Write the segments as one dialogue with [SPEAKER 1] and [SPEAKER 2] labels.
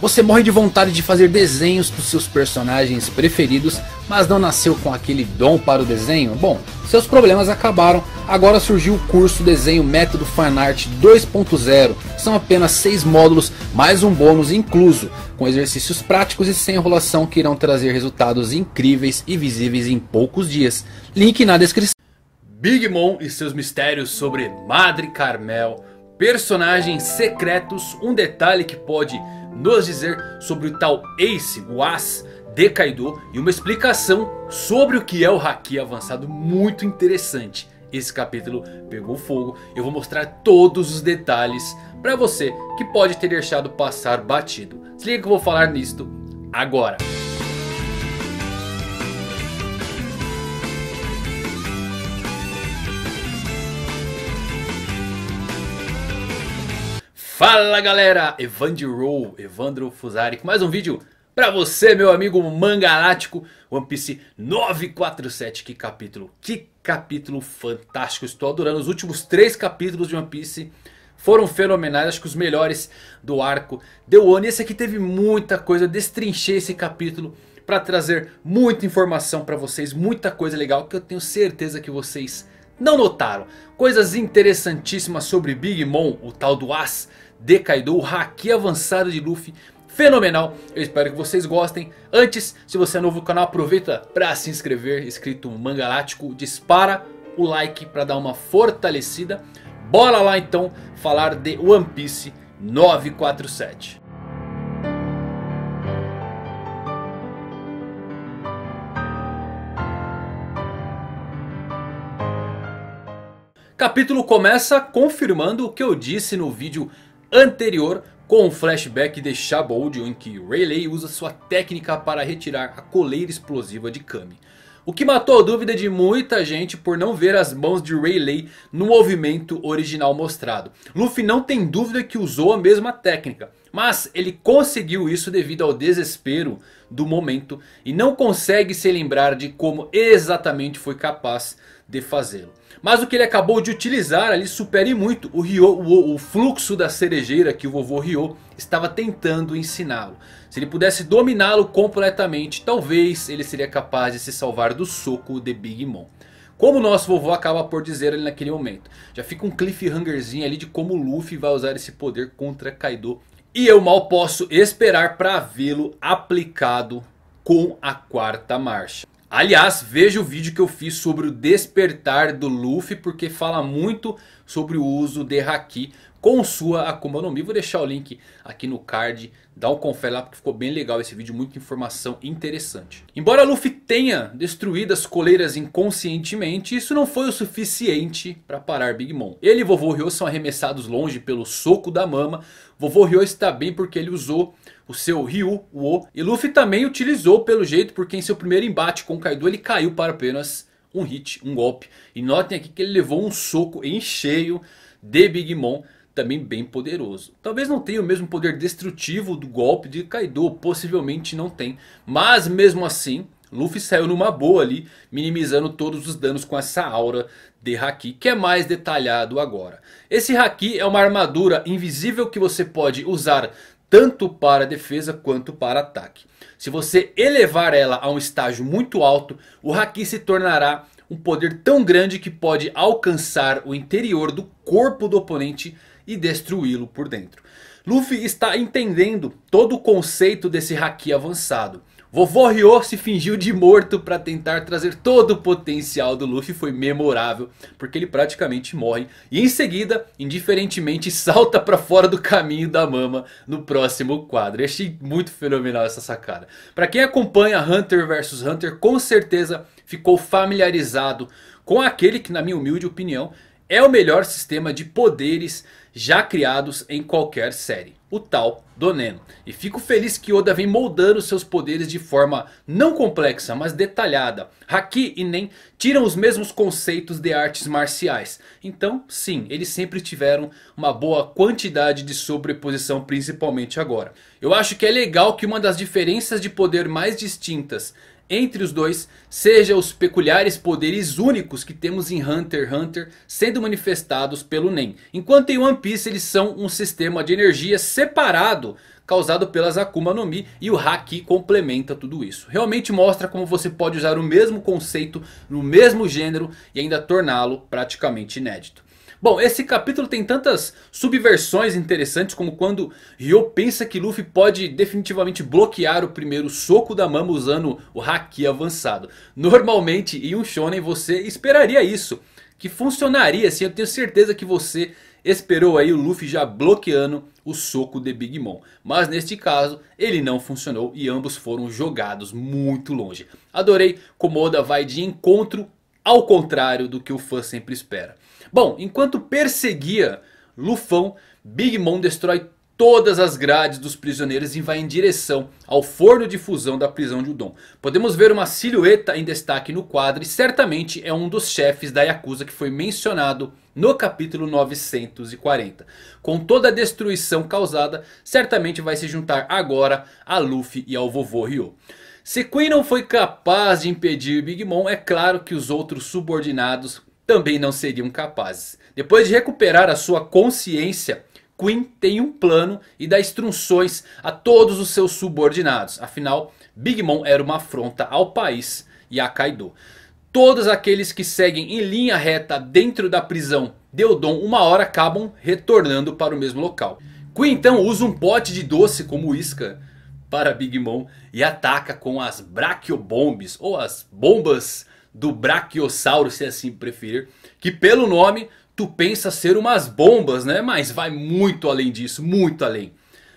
[SPEAKER 1] Você morre de vontade de fazer desenhos dos seus personagens preferidos, mas não nasceu com aquele dom para o desenho? Bom, seus problemas acabaram, agora surgiu o curso Desenho Método Fanart 2.0. São apenas 6 módulos, mais um bônus incluso, com exercícios práticos e sem enrolação que irão trazer resultados incríveis e visíveis em poucos dias. Link na descrição. Big Mom e seus mistérios sobre Madre Carmel personagens secretos, um detalhe que pode nos dizer sobre o tal Ace, o As de Kaido e uma explicação sobre o que é o Haki avançado muito interessante. Esse capítulo pegou fogo, eu vou mostrar todos os detalhes para você que pode ter deixado passar batido. Se liga que eu vou falar nisto agora. Fala galera, Evandro Evandro Fusari com mais um vídeo pra você meu amigo mangalático One Piece 947, que capítulo, que capítulo fantástico, estou adorando os últimos três capítulos de One Piece foram fenomenais, acho que os melhores do arco de One. E esse aqui teve muita coisa, destrinchei esse capítulo para trazer muita informação para vocês, muita coisa legal que eu tenho certeza que vocês não notaram. Coisas interessantíssimas sobre Big Mom, o tal do As de Kaido, o haki avançado de Luffy. Fenomenal, eu espero que vocês gostem. Antes, se você é novo no canal, aproveita para se inscrever, escrito Mangalático, dispara o like para dar uma fortalecida. Bora lá então falar de One Piece 947. capítulo começa confirmando o que eu disse no vídeo anterior com o flashback de Shabold em que Rayleigh usa sua técnica para retirar a coleira explosiva de Kami. O que matou a dúvida de muita gente por não ver as mãos de Rayleigh no movimento original mostrado. Luffy não tem dúvida que usou a mesma técnica. Mas ele conseguiu isso devido ao desespero do momento e não consegue se lembrar de como exatamente foi capaz de fazê-lo. Mas o que ele acabou de utilizar ali supere muito o, Ryo, o, o fluxo da cerejeira que o vovô Ryo estava tentando ensiná-lo. Se ele pudesse dominá-lo completamente, talvez ele seria capaz de se salvar do soco de Big Mom. Como o nosso vovô acaba por dizer ali naquele momento. Já fica um cliffhangerzinho ali de como o Luffy vai usar esse poder contra Kaido e eu mal posso esperar para vê-lo aplicado com a quarta marcha. Aliás, veja o vídeo que eu fiz sobre o despertar do Luffy. Porque fala muito sobre o uso de Haki com sua Akuma no Mi. Vou deixar o link aqui no card, dá um confere lá porque ficou bem legal esse vídeo, muita informação interessante. Embora Luffy tenha destruído as coleiras inconscientemente, isso não foi o suficiente para parar Big Mom. Ele e Vovô Ryo são arremessados longe pelo soco da mama, Vovô Ryo está bem porque ele usou o seu Ryu, o O. E Luffy também utilizou pelo jeito porque em seu primeiro embate com Kaido ele caiu para apenas um hit, um golpe. E notem aqui que ele levou um soco em cheio de Big Mom também bem poderoso. Talvez não tenha o mesmo poder destrutivo do golpe de Kaido, possivelmente não tem. Mas mesmo assim, Luffy saiu numa boa ali, minimizando todos os danos com essa aura de Haki, que é mais detalhado agora. Esse Haki é uma armadura invisível que você pode usar tanto para defesa quanto para ataque. Se você elevar ela a um estágio muito alto, o Haki se tornará um poder tão grande que pode alcançar o interior do corpo do oponente e destruí-lo por dentro. Luffy está entendendo todo o conceito desse Haki avançado. Vovô Ryo se fingiu de morto para tentar trazer todo o potencial do Luffy. Foi memorável, porque ele praticamente morre. E em seguida, indiferentemente, salta para fora do caminho da mama no próximo quadro. Eu achei muito fenomenal essa sacada. Para quem acompanha Hunter vs Hunter, com certeza ficou familiarizado com aquele que, na minha humilde opinião, é o melhor sistema de poderes já criados em qualquer série. O tal do Neno. E fico feliz que Oda vem moldando seus poderes de forma não complexa, mas detalhada. Haki e Nen tiram os mesmos conceitos de artes marciais. Então sim, eles sempre tiveram uma boa quantidade de sobreposição, principalmente agora. Eu acho que é legal que uma das diferenças de poder mais distintas entre os dois, seja os peculiares poderes únicos que temos em Hunter x Hunter sendo manifestados pelo Nen. Enquanto em One Piece eles são um sistema de energia separado causado pelas Akuma no Mi e o Haki complementa tudo isso. Realmente mostra como você pode usar o mesmo conceito no mesmo gênero e ainda torná-lo praticamente inédito. Bom, esse capítulo tem tantas subversões interessantes como quando Ryo pensa que Luffy pode definitivamente bloquear o primeiro soco da Mama usando o Haki avançado. Normalmente em um Shonen você esperaria isso, que funcionaria assim, eu tenho certeza que você esperou aí o Luffy já bloqueando o soco de Big Mom. Mas neste caso ele não funcionou e ambos foram jogados muito longe. Adorei como Oda vai de encontro ao contrário do que o fã sempre espera. Bom, enquanto perseguia Lufão, Big Mom destrói todas as grades dos prisioneiros e vai em direção ao forno de fusão da prisão de Udon. Podemos ver uma silhueta em destaque no quadro e certamente é um dos chefes da Yakuza que foi mencionado no capítulo 940. Com toda a destruição causada, certamente vai se juntar agora a Luffy e ao vovô Ryo. Se Queen não foi capaz de impedir Big Mom, é claro que os outros subordinados também não seriam capazes. Depois de recuperar a sua consciência, Queen tem um plano e dá instruções a todos os seus subordinados. Afinal, Big Mom era uma afronta ao país e a Kaido. Todos aqueles que seguem em linha reta dentro da prisão Deodon uma hora acabam retornando para o mesmo local. Queen então usa um pote de doce como isca para Big Mom e ataca com as Brachiobombs ou as bombas do Brachiosauro, se assim preferir, que pelo nome tu pensa ser umas bombas, né? Mas vai muito além disso, muito além.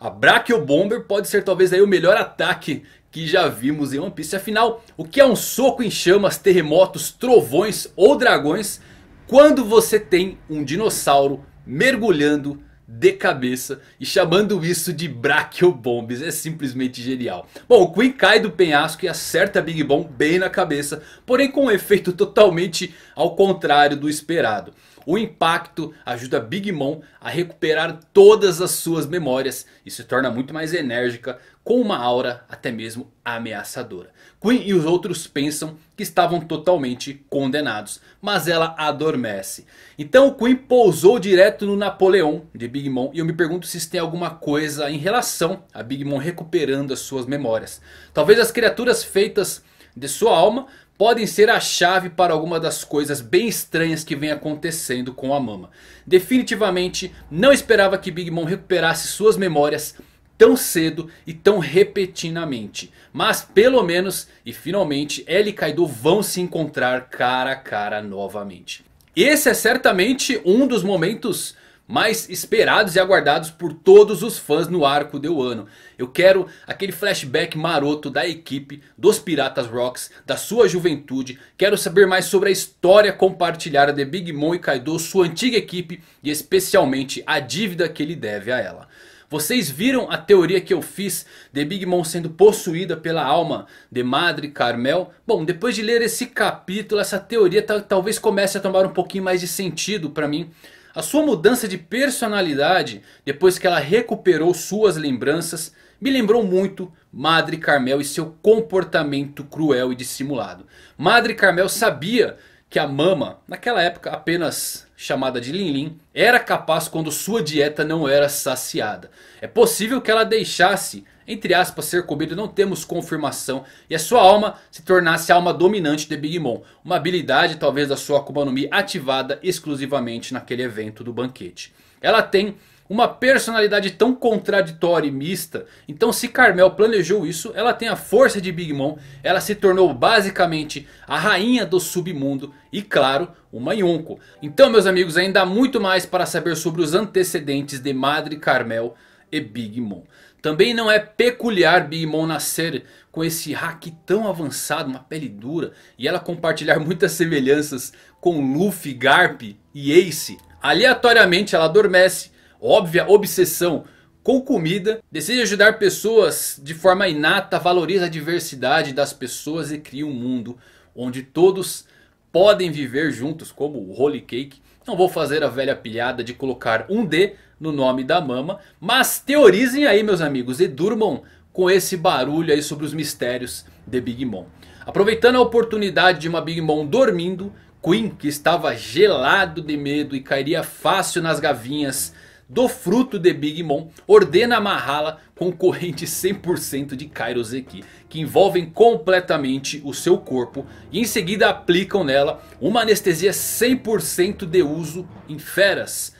[SPEAKER 1] A Bomber pode ser talvez aí o melhor ataque que já vimos em One Piece. Afinal, o que é um soco em chamas, terremotos, trovões ou dragões quando você tem um dinossauro mergulhando de cabeça e chamando isso de Brachiobombs. É simplesmente genial. Bom, o Queen cai do penhasco e acerta a Big Bomb bem na cabeça, porém com um efeito totalmente ao contrário do esperado. O impacto ajuda Big Mom a recuperar todas as suas memórias e se torna muito mais enérgica com uma aura até mesmo ameaçadora. Queen e os outros pensam que estavam totalmente condenados, mas ela adormece. Então Queen pousou direto no Napoleão de Big Mom e eu me pergunto se isso tem alguma coisa em relação a Big Mom recuperando as suas memórias. Talvez as criaturas feitas de sua alma podem ser a chave para alguma das coisas bem estranhas que vem acontecendo com a Mama. Definitivamente não esperava que Big Mom recuperasse suas memórias tão cedo e tão repetidamente. Mas pelo menos e finalmente ela e Kaido vão se encontrar cara a cara novamente. Esse é certamente um dos momentos mais esperados e aguardados por todos os fãs no arco de Wano. Eu quero aquele flashback maroto da equipe, dos Piratas Rocks, da sua juventude. Quero saber mais sobre a história compartilhada de Big Mom e Kaido, sua antiga equipe e especialmente a dívida que ele deve a ela. Vocês viram a teoria que eu fiz de Big Mom sendo possuída pela alma de Madre Carmel? Bom, depois de ler esse capítulo, essa teoria talvez comece a tomar um pouquinho mais de sentido para mim. A sua mudança de personalidade, depois que ela recuperou suas lembranças, me lembrou muito Madre Carmel e seu comportamento cruel e dissimulado. Madre Carmel sabia que a Mama, naquela época apenas chamada de Linlin, era capaz quando sua dieta não era saciada. É possível que ela deixasse, entre aspas, ser comida, não temos confirmação, e a sua alma se tornasse a alma dominante de Big Mom, uma habilidade talvez da sua Akuma no Mi ativada exclusivamente naquele evento do banquete. Ela tem uma personalidade tão contraditória e mista. Então se Carmel planejou isso, ela tem a força de Big Mom. Ela se tornou basicamente a rainha do submundo e claro, uma Yonko. Então meus amigos, ainda há muito mais para saber sobre os antecedentes de Madre Carmel e Big Mom. Também não é peculiar Big Mom nascer com esse hack tão avançado, uma pele dura. E ela compartilhar muitas semelhanças com Luffy, Garp e Ace. Aleatoriamente ela adormece óbvia obsessão com comida, decide ajudar pessoas de forma inata, valoriza a diversidade das pessoas e cria um mundo onde todos podem viver juntos, como o Holy Cake. Não vou fazer a velha pilhada de colocar um D no nome da mama, mas teorizem aí meus amigos e durmam com esse barulho aí sobre os mistérios de Big Mom. Aproveitando a oportunidade de uma Big Mom dormindo, Queen, que estava gelado de medo e cairia fácil nas gavinhas do fruto de Big Mom ordena amarrá-la com correntes 100% de Kairoseki. Que envolvem completamente o seu corpo e em seguida aplicam nela uma anestesia 100% de uso em feras.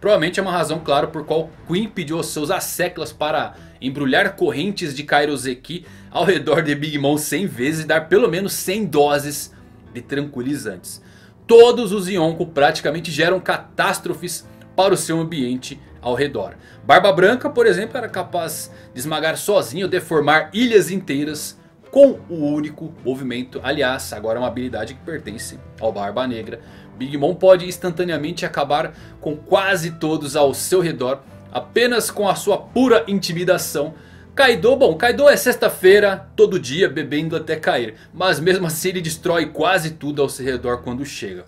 [SPEAKER 1] Provavelmente é uma razão claro por qual Queen pediu aos seus asseclas para embrulhar correntes de Kairoseki ao redor de Big Mom 100 vezes e dar pelo menos 100 doses de tranquilizantes. Todos os Yonko praticamente geram catástrofes para o seu ambiente ao redor. Barba Branca, por exemplo, era capaz de esmagar sozinho, deformar ilhas inteiras com o um único movimento. Aliás, agora é uma habilidade que pertence ao Barba Negra. Big Mom pode instantaneamente acabar com quase todos ao seu redor. Apenas com a sua pura intimidação. Kaido, bom, Kaido é sexta-feira, todo dia, bebendo até cair. Mas mesmo assim ele destrói quase tudo ao seu redor quando chega.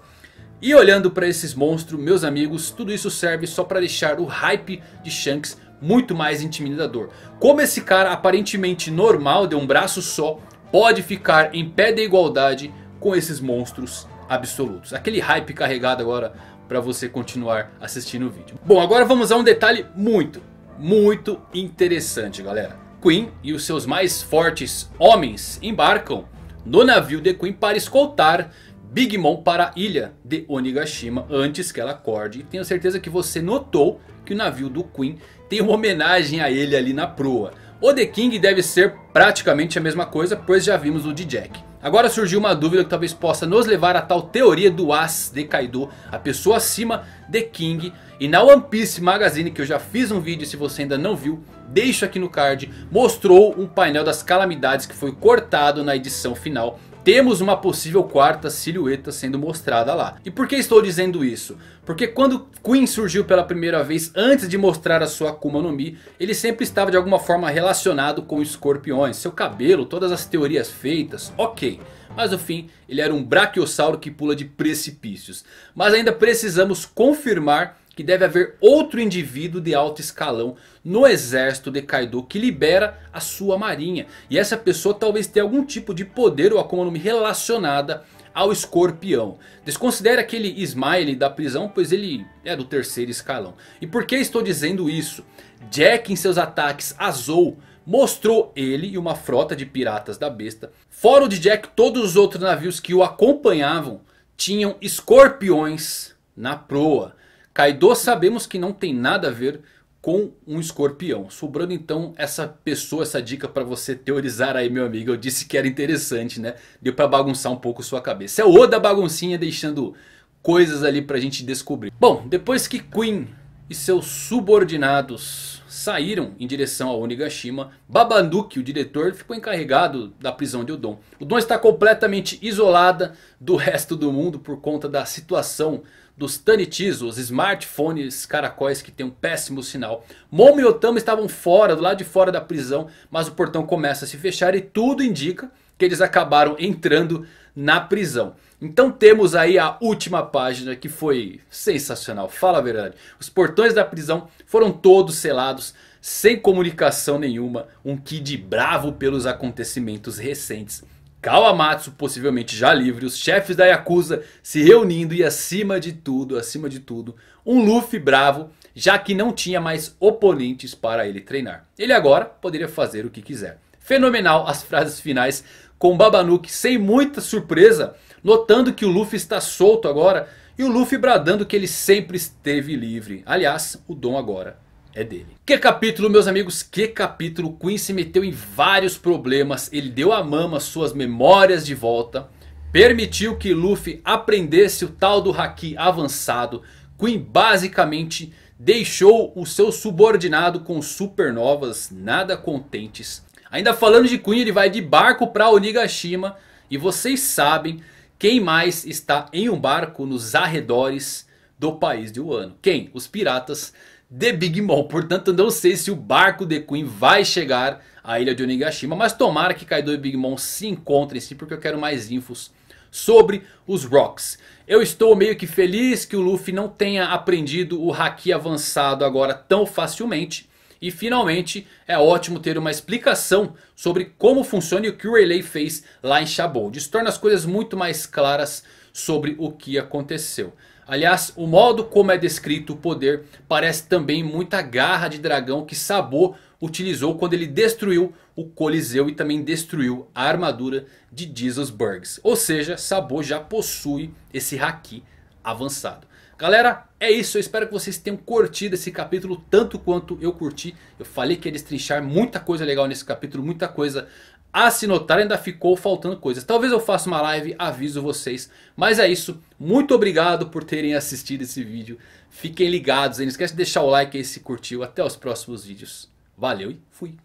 [SPEAKER 1] E olhando para esses monstros, meus amigos, tudo isso serve só para deixar o hype de Shanks muito mais intimidador. Como esse cara aparentemente normal, de um braço só, pode ficar em pé de igualdade com esses monstros absolutos. Aquele hype carregado agora para você continuar assistindo o vídeo. Bom, agora vamos a um detalhe muito, muito interessante galera. Queen e os seus mais fortes homens embarcam no navio de Queen para escoltar Big Mom para a ilha de Onigashima antes que ela acorde. E tenho certeza que você notou que o navio do Queen tem uma homenagem a ele ali na proa. O The King deve ser praticamente a mesma coisa, pois já vimos o de Jack. Agora surgiu uma dúvida que talvez possa nos levar à tal teoria do As de Kaido. A pessoa acima de King. E na One Piece Magazine que eu já fiz um vídeo se você ainda não viu. Deixo aqui no card. Mostrou um painel das calamidades que foi cortado na edição final temos uma possível quarta silhueta sendo mostrada lá. E por que estou dizendo isso? Porque quando Queen surgiu pela primeira vez antes de mostrar a sua Akuma no Mi, ele sempre estava de alguma forma relacionado com escorpiões, seu cabelo, todas as teorias feitas, ok. Mas no fim, ele era um brachiosauro que pula de precipícios. Mas ainda precisamos confirmar que deve haver outro indivíduo de alto escalão no exército de Kaido que libera a sua marinha. E essa pessoa talvez tenha algum tipo de poder ou Akuma Mi relacionada ao escorpião. Desconsidere aquele Smile da prisão, pois ele é do terceiro escalão. E por que estou dizendo isso? Jack em seus ataques a Zou mostrou ele e uma frota de piratas da besta. Fora o de Jack, todos os outros navios que o acompanhavam tinham escorpiões na proa. Kaido sabemos que não tem nada a ver com um escorpião. Sobrando então essa pessoa, essa dica para você teorizar aí meu amigo. Eu disse que era interessante né. Deu para bagunçar um pouco sua cabeça. É o Oda baguncinha deixando coisas ali pra gente descobrir. Bom, depois que Queen e seus subordinados saíram em direção a Onigashima. Babanuki, o diretor, ficou encarregado da prisão de Udon. Udon está completamente isolada do resto do mundo por conta da situação dos Tanitis, os smartphones caracóis que tem um péssimo sinal. Momo e Otama estavam fora, do lado de fora da prisão, mas o portão começa a se fechar e tudo indica que eles acabaram entrando na prisão. Então temos aí a última página que foi sensacional, fala a verdade. Os portões da prisão foram todos selados, sem comunicação nenhuma, um Kid bravo pelos acontecimentos recentes. Kawamatsu possivelmente já livre, os chefes da Yakuza se reunindo e acima de tudo, acima de tudo, um Luffy bravo, já que não tinha mais oponentes para ele treinar. Ele agora poderia fazer o que quiser. Fenomenal as frases finais com Babanuki sem muita surpresa, notando que o Luffy está solto agora e o Luffy bradando que ele sempre esteve livre. Aliás, o dom agora é dele. Que capítulo meus amigos, que capítulo. Queen se meteu em vários problemas, ele deu a mama suas memórias de volta. Permitiu que Luffy aprendesse o tal do Haki avançado. Queen basicamente deixou o seu subordinado com supernovas nada contentes. Ainda falando de Queen, ele vai de barco para Onigashima. E vocês sabem quem mais está em um barco nos arredores do país de Wano. Quem? Os piratas de Big Mom. Portanto, não sei se o barco de Queen vai chegar à ilha de Onigashima. Mas tomara que Kaido e Big Mom se encontrem sim, porque eu quero mais infos sobre os Rocks. Eu estou meio que feliz que o Luffy não tenha aprendido o Haki avançado agora tão facilmente. E finalmente, é ótimo ter uma explicação sobre como funciona e o que o Rayleigh fez lá em Chabold. Isso torna as coisas muito mais claras sobre o que aconteceu. Aliás, o modo como é descrito o poder parece também muita garra de dragão que Sabo utilizou quando ele destruiu o Coliseu e também destruiu a armadura de Jesus Burgs. Ou seja, Sabo já possui esse Haki avançado. Galera, é isso. Eu espero que vocês tenham curtido esse capítulo tanto quanto eu curti. Eu falei que ia destrinchar muita coisa legal nesse capítulo, muita coisa a se notar. Ainda ficou faltando coisas. Talvez eu faça uma live, aviso vocês. Mas é isso. Muito obrigado por terem assistido esse vídeo. Fiquem ligados. aí. Não esquece de deixar o like aí se curtiu. Até os próximos vídeos. Valeu e fui.